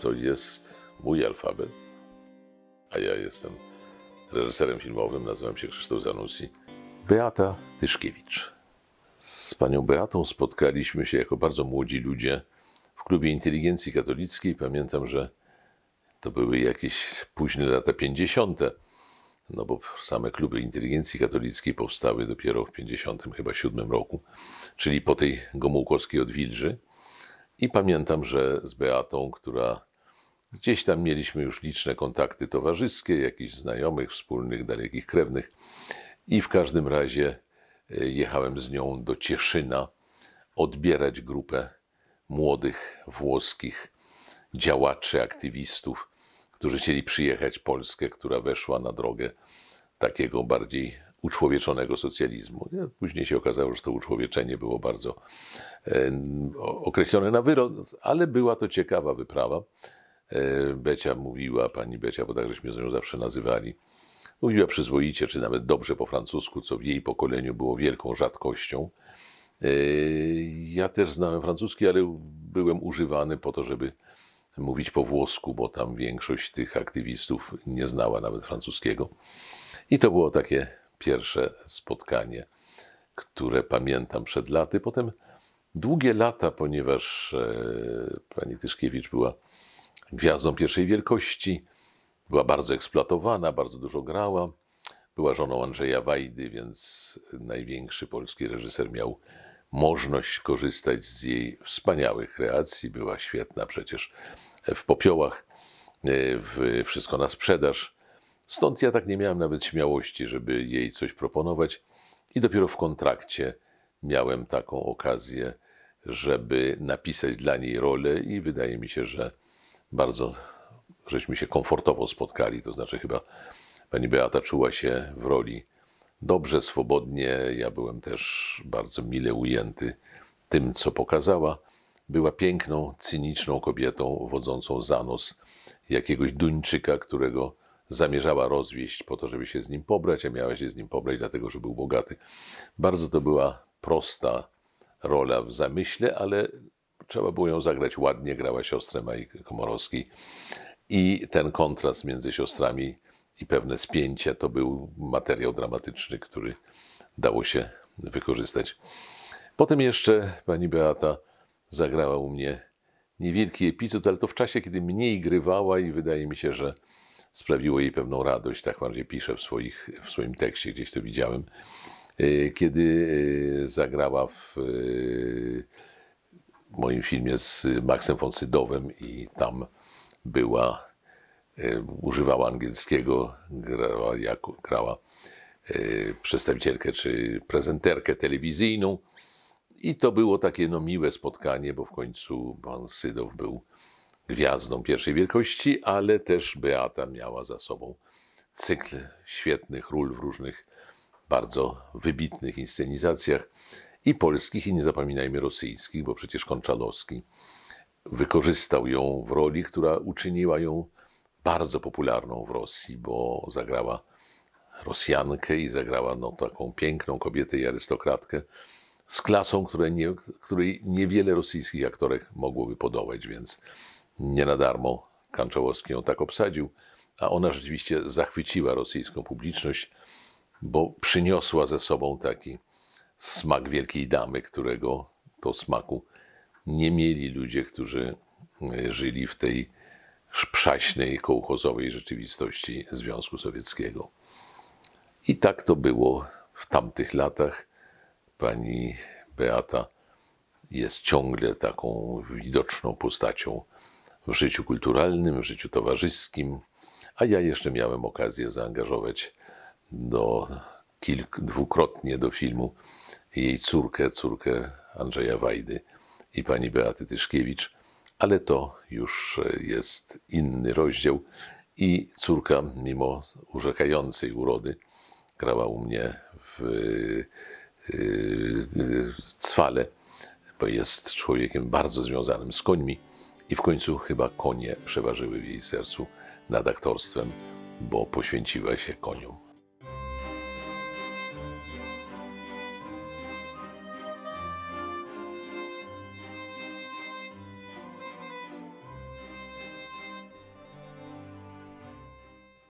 to jest mój alfabet, a ja jestem reżyserem filmowym, nazywam się Krzysztof Zanussi, Beata Tyszkiewicz. Z panią Beatą spotkaliśmy się jako bardzo młodzi ludzie w klubie inteligencji katolickiej. Pamiętam, że to były jakieś późne lata 50., no bo same kluby inteligencji katolickiej powstały dopiero w 57 chyba 7 roku, czyli po tej gomułkowskiej odwilży. I pamiętam, że z Beatą, która gdzieś tam mieliśmy już liczne kontakty towarzyskie, jakichś znajomych, wspólnych, dalekich krewnych. I w każdym razie e, jechałem z nią do Cieszyna odbierać grupę młodych włoskich działaczy, aktywistów, którzy chcieli przyjechać Polskę, która weszła na drogę takiego bardziej uczłowieczonego socjalizmu. Później się okazało, że to uczłowieczenie było bardzo określone na wyrok, ale była to ciekawa wyprawa. E, Becia mówiła, pani Becia, bo tak żeśmy z nią zawsze nazywali, mówiła przyzwoicie, czy nawet dobrze po francusku, co w jej pokoleniu było wielką rzadkością. E, ja też znałem francuski, ale byłem używany po to, żeby mówić po włosku, bo tam większość tych aktywistów nie znała nawet francuskiego. I to było takie pierwsze spotkanie, które pamiętam przed laty. Potem długie lata, ponieważ e, pani Tyszkiewicz była gwiazdą pierwszej wielkości, była bardzo eksploatowana, bardzo dużo grała. Była żoną Andrzeja Wajdy, więc największy polski reżyser miał możliwość korzystać z jej wspaniałych kreacji. Była świetna przecież w popiołach, e, w wszystko na sprzedaż. Stąd ja tak nie miałem nawet śmiałości, żeby jej coś proponować, i dopiero w kontrakcie miałem taką okazję, żeby napisać dla niej rolę, i wydaje mi się, że bardzo żeśmy się komfortowo spotkali. To znaczy, chyba pani Beata czuła się w roli dobrze, swobodnie. Ja byłem też bardzo mile ujęty tym, co pokazała. Była piękną, cyniczną kobietą wodzącą za nos jakiegoś Duńczyka, którego zamierzała rozwieść po to, żeby się z nim pobrać, a miała się z nim pobrać dlatego, że był bogaty. Bardzo to była prosta rola w zamyśle, ale trzeba było ją zagrać ładnie, grała siostrę Maji Komorowskiej i ten kontrast między siostrami i pewne spięcia to był materiał dramatyczny, który dało się wykorzystać. Potem jeszcze pani Beata zagrała u mnie niewielki epizod, ale to w czasie, kiedy mniej grywała i wydaje mi się, że sprawiło jej pewną radość, tak bardziej pisze w, swoich, w swoim tekście, gdzieś to widziałem, e, kiedy e, zagrała e, w moim filmie z Maxem von Sydowem i tam była, używała angielskiego, grała, jako, grała przedstawicielkę czy prezenterkę telewizyjną i to było takie no, miłe spotkanie, bo w końcu pan Sydow był gwiazdą pierwszej wielkości, ale też Beata miała za sobą cykl świetnych ról w różnych bardzo wybitnych inscenizacjach i polskich, i nie zapominajmy rosyjskich, bo przecież Konczalowski wykorzystał ją w roli, która uczyniła ją bardzo popularną w Rosji, bo zagrała Rosjankę i zagrała no, taką piękną kobietę i arystokratkę z klasą, której, nie, której niewiele rosyjskich aktorek mogłoby podobać, więc nie na darmo Kanczołowski ją tak obsadził, a ona rzeczywiście zachwyciła rosyjską publiczność, bo przyniosła ze sobą taki smak wielkiej damy, którego to smaku nie mieli ludzie, którzy e, żyli w tej szprzaśnej, kołchozowej rzeczywistości Związku Sowieckiego. I tak to było w tamtych latach. Pani Beata jest ciągle taką widoczną postacią w życiu kulturalnym, w życiu towarzyskim, a ja jeszcze miałem okazję zaangażować do kilk, dwukrotnie do filmu jej córkę, córkę Andrzeja Wajdy i pani Beaty Tyszkiewicz, ale to już jest inny rozdział i córka, mimo urzekającej urody, grała u mnie w, yy, w Cwale, bo jest człowiekiem bardzo związanym z końmi i w końcu chyba konie przeważyły w jej sercu nad aktorstwem, bo poświęciła się koniom.